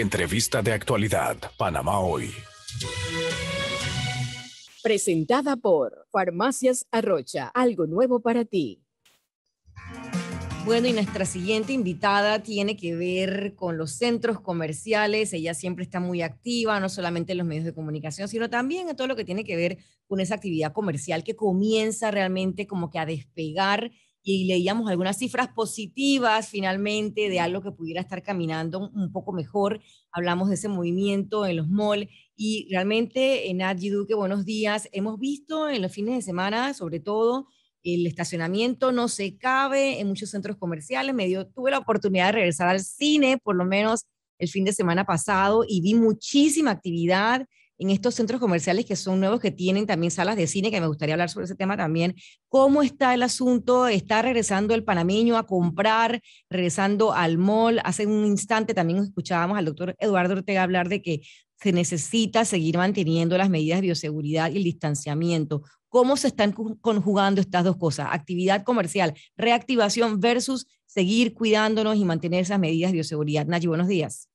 Entrevista de actualidad, Panamá hoy. Presentada por Farmacias Arrocha, algo nuevo para ti. Bueno, y nuestra siguiente invitada tiene que ver con los centros comerciales. Ella siempre está muy activa, no solamente en los medios de comunicación, sino también en todo lo que tiene que ver con esa actividad comercial que comienza realmente como que a despegar y leíamos algunas cifras positivas finalmente de algo que pudiera estar caminando un poco mejor. Hablamos de ese movimiento en los malls y realmente, en eh, Nadji Duque, buenos días. Hemos visto en los fines de semana, sobre todo, el estacionamiento no se cabe en muchos centros comerciales. Me dio, tuve la oportunidad de regresar al cine, por lo menos el fin de semana pasado, y vi muchísima actividad en estos centros comerciales que son nuevos, que tienen también salas de cine, que me gustaría hablar sobre ese tema también. ¿Cómo está el asunto? ¿Está regresando el panameño a comprar, regresando al mall? Hace un instante también escuchábamos al doctor Eduardo Ortega hablar de que se necesita seguir manteniendo las medidas de bioseguridad y el distanciamiento. ¿Cómo se están conjugando estas dos cosas? Actividad comercial, reactivación versus seguir cuidándonos y mantener esas medidas de bioseguridad. Nayi, buenos días.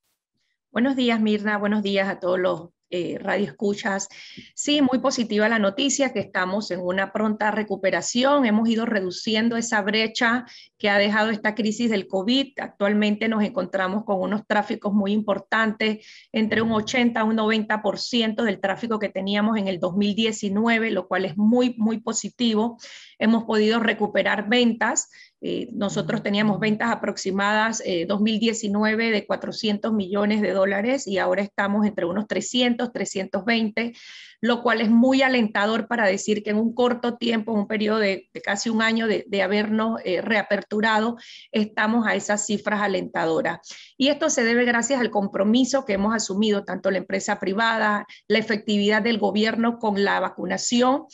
Buenos días, Mirna. Buenos días a todos los eh, radio escuchas. Sí, muy positiva la noticia que estamos en una pronta recuperación. Hemos ido reduciendo esa brecha que ha dejado esta crisis del COVID. Actualmente nos encontramos con unos tráficos muy importantes, entre un 80 a un 90% del tráfico que teníamos en el 2019, lo cual es muy, muy positivo hemos podido recuperar ventas. Eh, nosotros teníamos ventas aproximadas eh, 2019 de 400 millones de dólares y ahora estamos entre unos 300, 320, lo cual es muy alentador para decir que en un corto tiempo, en un periodo de, casi un año de, habernos eh, reaperturado, estamos a esas cifras alentadoras. Y esto se debe gracias al compromiso que hemos asumido tanto la empresa privada, la efectividad del gobierno con la vacunación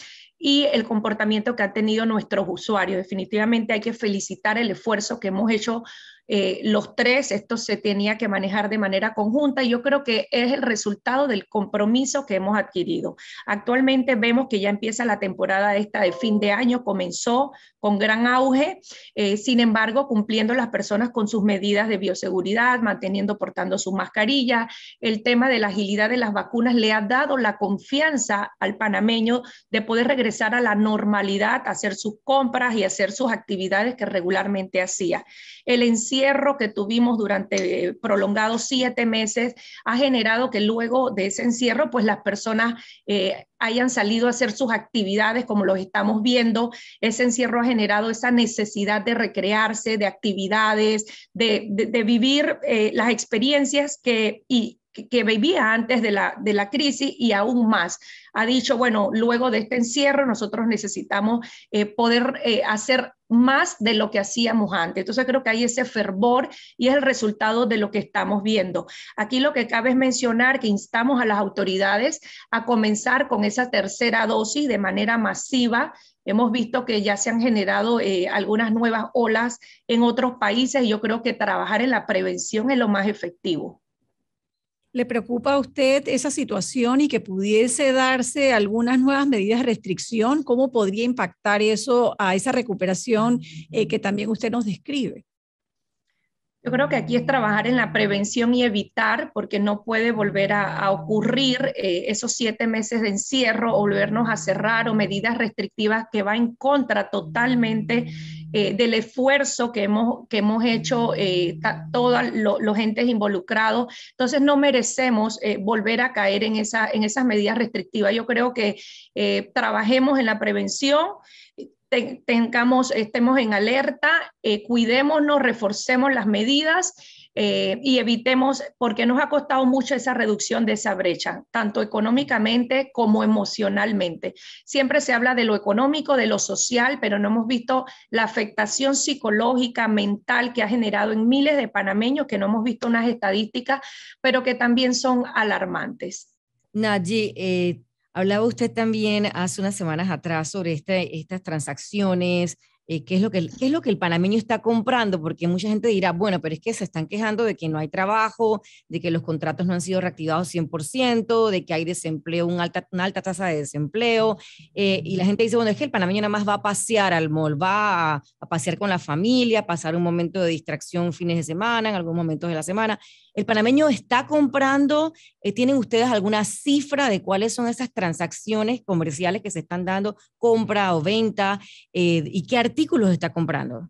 y el comportamiento que han tenido nuestros usuarios. Definitivamente hay que felicitar el esfuerzo que hemos hecho eh, los tres, esto se tenía que manejar de manera conjunta y yo creo que es el resultado del compromiso que hemos adquirido. Actualmente vemos que ya empieza la temporada esta de fin de año, comenzó con gran auge, eh, sin embargo, cumpliendo las personas con sus medidas de bioseguridad, manteniendo, portando su mascarilla, el tema de la agilidad de las vacunas le ha dado la confianza al panameño de poder regresar a la normalidad, hacer sus compras y hacer sus actividades que regularmente hacía. El encierro que tuvimos durante eh, prolongados siete meses ha generado que luego de ese encierro, pues las personas eh, hayan salido a hacer sus actividades como los estamos viendo. Ese encierro ha generado esa necesidad de recrearse, de actividades, de, vivir eh, las experiencias que, y, que vivía antes de la, de la crisis y aún más. Ha dicho, bueno, luego de este encierro nosotros necesitamos poder hacer hacer más de lo que hacíamos antes. Entonces creo que hay ese fervor y es el resultado de lo que estamos viendo. Aquí lo que cabe es mencionar que instamos a las autoridades a comenzar con esa tercera dosis de manera masiva. Hemos visto que ya se han generado eh, algunas nuevas olas en otros países y yo creo que trabajar en la prevención es lo más efectivo. ¿Le preocupa a usted esa situación y que pudiese darse algunas nuevas medidas de restricción? ¿Cómo podría impactar eso a esa recuperación eh, que también usted nos describe? Yo creo que aquí es trabajar en la prevención y evitar, porque no puede volver a, ocurrir eh, esos siete meses de encierro o volvernos a cerrar o medidas restrictivas que va en contra totalmente eh, del esfuerzo que hemos, hecho eh, todos los entes involucrados. Entonces no merecemos eh, volver a caer en, esa, en esas medidas restrictivas. Yo creo que trabajemos en la prevención. Tengamos, estemos en alerta, cuidémonos, reforcemos las medidas eh, y evitemos, porque nos ha costado mucho esa reducción de esa brecha, tanto económicamente como emocionalmente. Siempre se habla de lo económico, de lo social, pero no hemos visto la afectación psicológica, mental que ha generado en miles de panameños, que no hemos visto unas estadísticas, pero que también son alarmantes. Nadie, eh, hablaba usted también hace unas semanas atrás sobre este, estas transacciones eh, qué, es lo que, es lo que el panameño está comprando, porque mucha gente dirá, bueno, pero es que se están quejando de que no hay trabajo, de que los contratos no han sido reactivados 100%, de que hay desempleo, una alta, alta tasa de desempleo, eh, y la gente dice, bueno, es que el panameño nada más va a pasear al mall, va a, pasear con la familia, a pasar un momento de distracción fines de semana, en algunos momentos de la semana. ¿El panameño está comprando? Eh, ¿Tienen ustedes alguna cifra de cuáles son esas transacciones comerciales que se están dando, compra o venta? ¿Y qué artículos está comprando?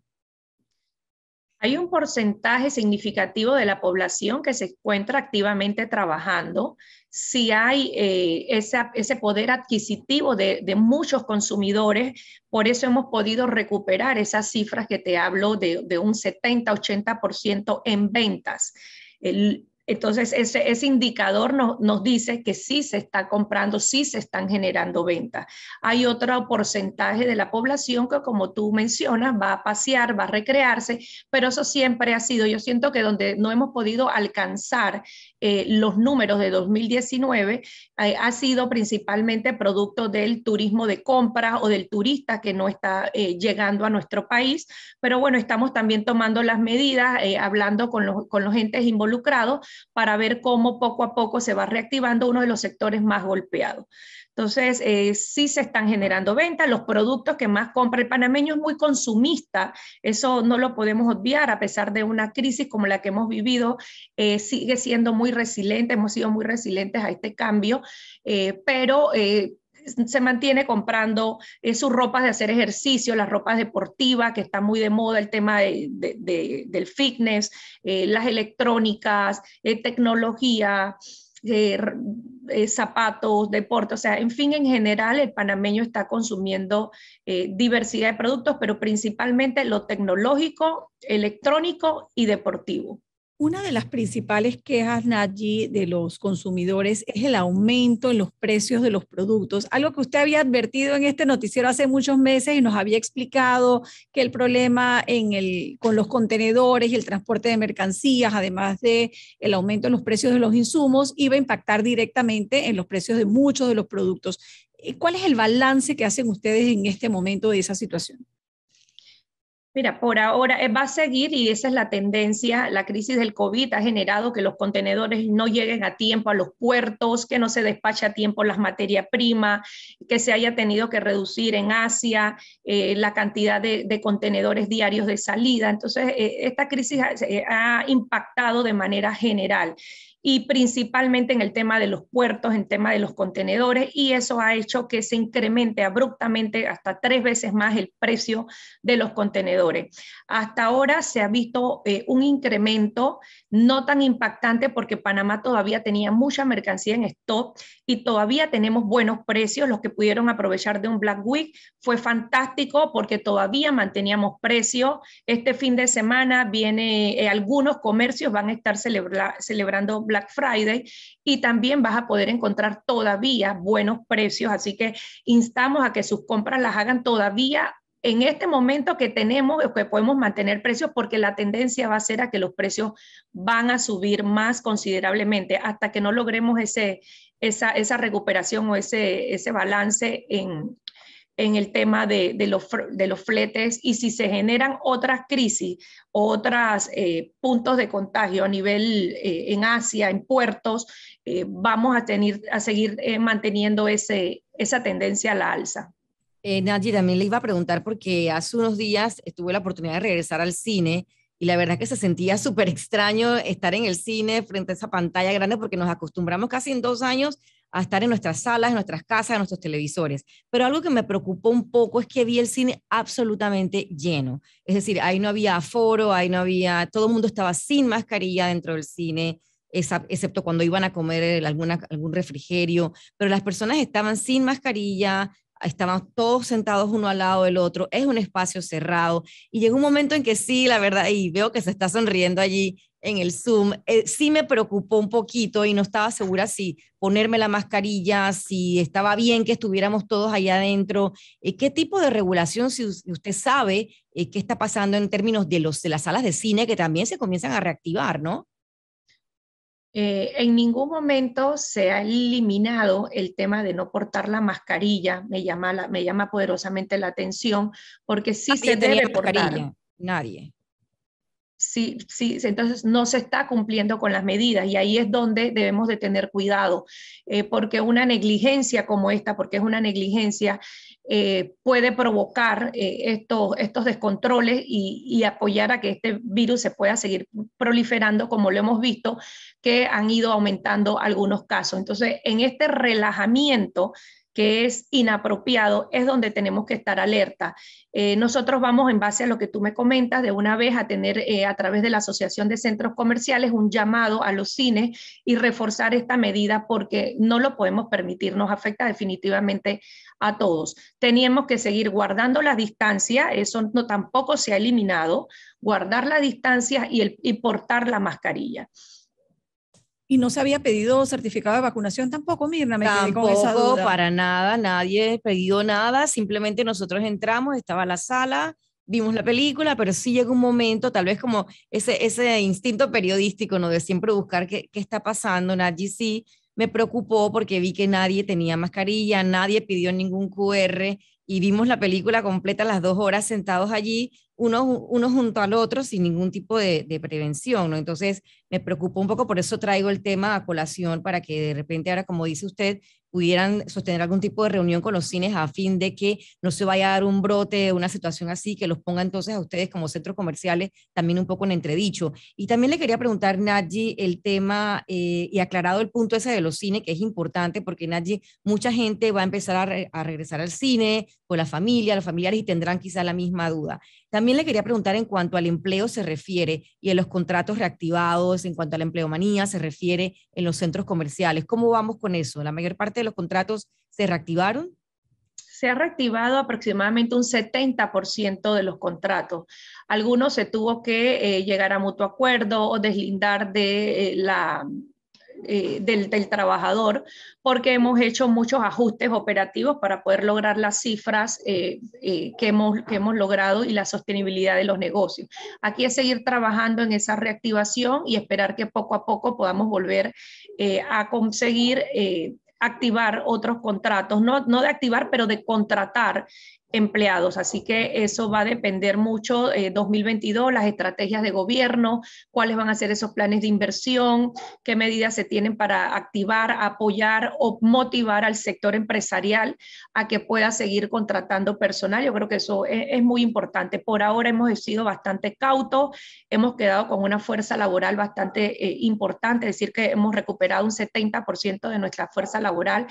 Hay un porcentaje significativo de la población que se encuentra activamente trabajando. Si hay eh, ese poder adquisitivo de, muchos consumidores, por eso hemos podido recuperar esas cifras que te hablo de, un 70-80% en ventas. Entonces, ese, indicador nos dice que sí se está comprando, sí se están generando ventas. Hay otro porcentaje de la población que, como tú mencionas, va a pasear, va a recrearse, pero eso siempre ha sido, yo siento que donde no hemos podido alcanzar eh, los números de 2019, eh, ha sido principalmente producto del turismo de compra o del turista que no está eh, llegando a nuestro país. Pero bueno, estamos también tomando las medidas, hablando con los, con los entes involucrados para ver cómo poco a poco se va reactivando uno de los sectores más golpeados. Entonces, eh, sí se están generando ventas, los productos que más compra el panameño es muy consumista, eso no lo podemos obviar a pesar de una crisis como la que hemos vivido, eh, sigue siendo muy resiliente, hemos sido muy resilientes a este cambio, eh, pero se mantiene comprando eh, sus ropas de hacer ejercicio, las ropas deportivas, que está muy de moda el tema del fitness, eh, las electrónicas, eh, tecnología. zapatos, deporte, o sea, en fin, en general el panameño está consumiendo diversidad de productos, pero principalmente lo tecnológico, electrónico y deportivo. Una de las principales quejas, Nadji, de los consumidores es el aumento en los precios de los productos, algo que usted había advertido en este noticiero hace muchos meses y nos había explicado que el problema con los contenedores y el transporte de mercancías, además de el aumento en los precios de los insumos, iba a impactar directamente en los precios de muchos de los productos. Eh, ¿Cuál es el balance que hacen ustedes en este momento de esa situación? Mira, por ahora eh, va a seguir y esa es la tendencia. La crisis del COVID ha generado que los contenedores no lleguen a tiempo a los puertos, que no se despache a tiempo las materias primas, que se haya tenido que reducir en Asia eh, la cantidad de, contenedores diarios de salida. Entonces, eh, esta crisis ha impactado de manera general y principalmente en el tema de los puertos, en tema de los contenedores, y eso ha hecho que se incremente abruptamente hasta tres veces más el precio de los contenedores. Hasta ahora se ha visto eh, un incremento no tan impactante porque Panamá todavía tenía mucha mercancía en stock y todavía tenemos buenos precios. Los que pudieron aprovechar de un Black Week fue fantástico porque todavía manteníamos precios. Este fin de semana viene, eh, algunos comercios van a estar celebrando Black Friday y también vas a poder encontrar todavía buenos precios. Así que instamos a que sus compras las hagan todavía en este momento que tenemos, que podemos mantener precios, porque la tendencia va a ser a que los precios van a subir más considerablemente hasta que no logremos ese, esa, esa recuperación o ese, ese balance en, en el tema de, de, los, de los fletes y si se generan otras crisis, otros eh, puntos de contagio a nivel eh, en Asia, en puertos, eh, vamos a, tener, a seguir manteniendo ese, esa tendencia a la alza. Nadie también le iba a preguntar porque hace unos días tuve la oportunidad de regresar al cine y la verdad que se sentía súper extraño estar en el cine frente a esa pantalla grande porque nos acostumbramos casi en dos años a estar en nuestras salas, en nuestras casas, en nuestros televisores. Pero algo que me preocupó un poco es que vi el cine absolutamente lleno. Es decir, ahí no había aforo, ahí no había, todo el mundo estaba sin mascarilla dentro del cine, excepto cuando iban a comer alguna, algún refrigerio, pero las personas estaban sin mascarilla, estaban todos sentados uno al lado del otro, es un espacio cerrado y llegó un momento en que sí, la verdad, y veo que se está sonriendo allí, en el Zoom, eh, sí me preocupó un poquito y no estaba segura si ponerme la mascarilla, si estaba bien que estuviéramos todos allá adentro, eh, qué tipo de regulación, si usted sabe eh, qué está pasando en términos de, los, de las salas de cine que también se comienzan a reactivar, ¿no? en ningún momento se ha eliminado el tema de no portar la mascarilla, me llama, me llama poderosamente la atención, porque sí se debe portar. Mascarilla? Nadie. Si, entonces no se está cumpliendo con las medidas y ahí es donde debemos de tener cuidado, eh, porque una negligencia como esta, porque es una negligencia, eh, puede provocar eh, estos, estos descontroles y, apoyar a que este virus se pueda seguir proliferando, como lo hemos visto, que han ido aumentando algunos casos. Entonces, en este relajamiento que es inapropiado, es donde tenemos que estar alerta. Eh, nosotros vamos, en base a lo que tú me comentas, de una vez a tener eh, a través de la Asociación de Centros Comerciales un llamado a los cines y reforzar esta medida porque no lo podemos permitir, nos afecta definitivamente a todos. Teníamos que seguir guardando la distancia, eso no, tampoco se ha eliminado, guardar la distancia y, el, y portar la mascarilla y no se había pedido certificado de vacunación tampoco, Mirna, me tampoco, quedé con esa para nada, nadie pidió nada, simplemente nosotros entramos, estaba la sala, vimos la película, pero sí llegó un momento, tal vez como ese, ese instinto periodístico, ¿no? De siempre buscar qué, qué está pasando, nadie sí, me preocupó porque vi que nadie tenía mascarilla, nadie pidió ningún QR y vimos la película completa las dos horas sentados allí, uno, uno junto al otro sin ningún tipo de, prevención, ¿no? Entonces me preocupó un poco, por eso traigo el tema a colación para que de repente ahora, como dice usted, pudieran sostener algún tipo de reunión con los cines a fin de que no se vaya a dar un brote, una situación así, que los ponga entonces a ustedes como centros comerciales también un poco en entredicho. Y también le quería preguntar, Nadji, el tema eh, y aclarado el punto ese de los cines, que es importante porque, Nadji, mucha gente va a empezar a, a regresar al cine con la familia, los familiares y tendrán quizá la misma duda. También le quería preguntar en cuanto al empleo se refiere y en los contratos reactivados, en cuanto a la empleomanía se refiere en los centros comerciales. ¿Cómo vamos con eso? ¿La mayor parte de los contratos se reactivaron? se ha reactivado aproximadamente un 70% de los contratos. Algunos se tuvo que eh, llegar a mutuo acuerdo o deslindar de eh, la, eh, del, trabajador, porque hemos hecho muchos ajustes operativos para poder lograr las cifras eh, eh, que, hemos, hemos logrado y la sostenibilidad de los negocios. Aquí es seguir trabajando en esa reactivación y esperar que poco a poco podamos volver a conseguir activar otros contratos, no, no de activar, pero de contratar empleados. Así que eso va a depender mucho, eh, 2022, las estrategias de gobierno, cuáles van a ser esos planes de inversión, qué medidas se tienen para activar, apoyar o motivar al sector empresarial a que pueda seguir contratando personal. Yo creo que eso e-, es, muy importante. Por ahora hemos sido bastante cautos, hemos quedado con una fuerza laboral bastante eh, importante, es decir, que hemos recuperado un 70% de nuestra fuerza laboral.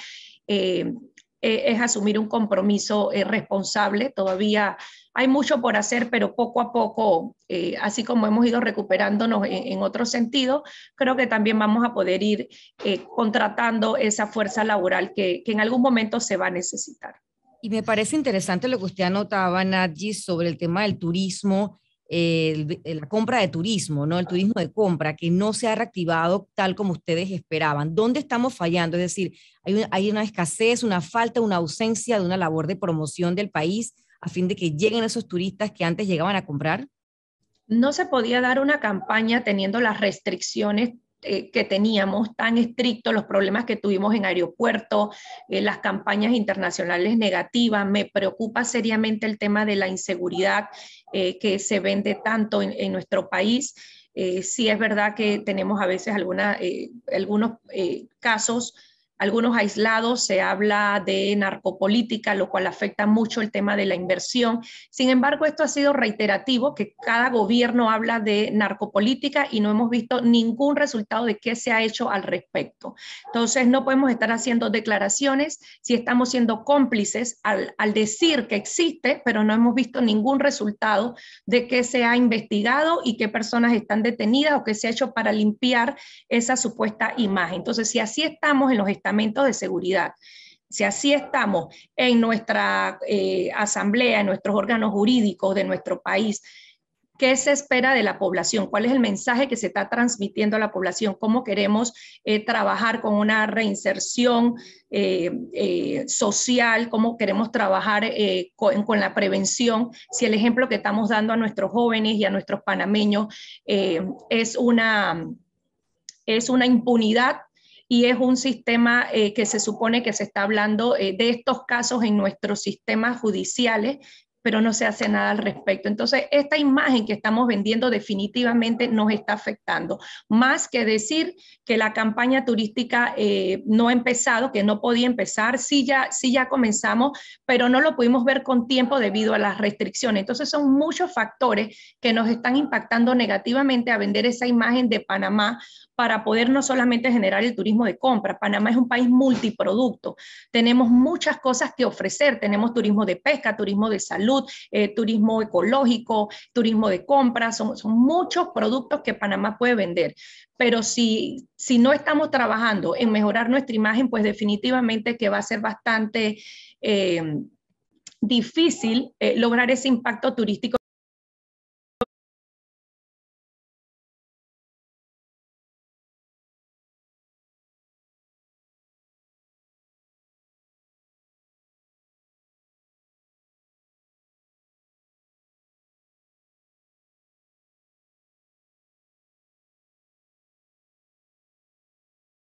Eh, eh, es asumir un compromiso eh, responsable. Todavía hay mucho por hacer, pero poco a poco, eh, así como hemos ido recuperándonos en, otro sentido, creo que también vamos a poder ir contratando esa fuerza laboral que, que en algún momento se va a necesitar. Y me parece interesante lo que usted anotaba, Nadji, sobre el tema del turismo la compra de turismo, ¿no? El turismo de compra, que no se ha reactivado tal como ustedes esperaban. ¿Dónde estamos fallando? Es decir, hay, hay una escasez, una falta, una ausencia de una labor de promoción del país a fin de que lleguen esos turistas que antes llegaban a comprar. No se podía dar una campaña teniendo las restricciones eh, que teníamos tan estrictos, los problemas que tuvimos en aeropuerto, eh, las campañas internacionales negativas. Me preocupa seriamente el tema de la inseguridad eh, que se vende tanto en, nuestro país. sí es verdad que tenemos a veces algunos casos algunos aislados se habla de narcopolítica, lo cual afecta mucho el tema de la inversión. Sin embargo, esto ha sido reiterativo, que cada gobierno habla de narcopolítica y no hemos visto ningún resultado de qué se ha hecho al respecto. Entonces, no podemos estar haciendo declaraciones si estamos siendo cómplices al, decir que existe, pero no hemos visto ningún resultado de qué se ha investigado y qué personas están detenidas o qué se ha hecho para limpiar esa supuesta imagen. Entonces, si así estamos en los Estados de seguridad. Si así estamos en nuestra eh, asamblea, en nuestros órganos jurídicos de nuestro país, ¿Qué se espera de la población? ¿Cuál es el mensaje que se está transmitiendo a la población? ¿Cómo queremos eh, trabajar con una reinserción eh, social? ¿Cómo queremos trabajar con, la prevención? Si el ejemplo que estamos dando a nuestros jóvenes y a nuestros panameños es una, es una impunidad y es un sistema eh, que se supone que se está hablando eh, de estos casos en nuestros sistemas judiciales pero no se hace nada al respecto. Entonces, esta imagen que estamos vendiendo definitivamente nos está afectando. Más que decir que la campaña turística eh, no ha empezado, que no podía empezar, Si ya, sí ya comenzamos, pero no lo pudimos ver con tiempo debido a las restricciones. Entonces, son muchos factores que nos están impactando negativamente a vender esa imagen de Panamá para poder no solamente generar el turismo de compra. Panamá es un país multiproducto. Tenemos muchas cosas que ofrecer. Tenemos turismo de pesca, turismo de salud, eh, turismo ecológico, turismo de compra. Son, muchos productos que Panamá puede vender. Pero si, no estamos trabajando en mejorar nuestra imagen, pues definitivamente que va a ser bastante... Eh, difícil eh, lograr ese impacto turístico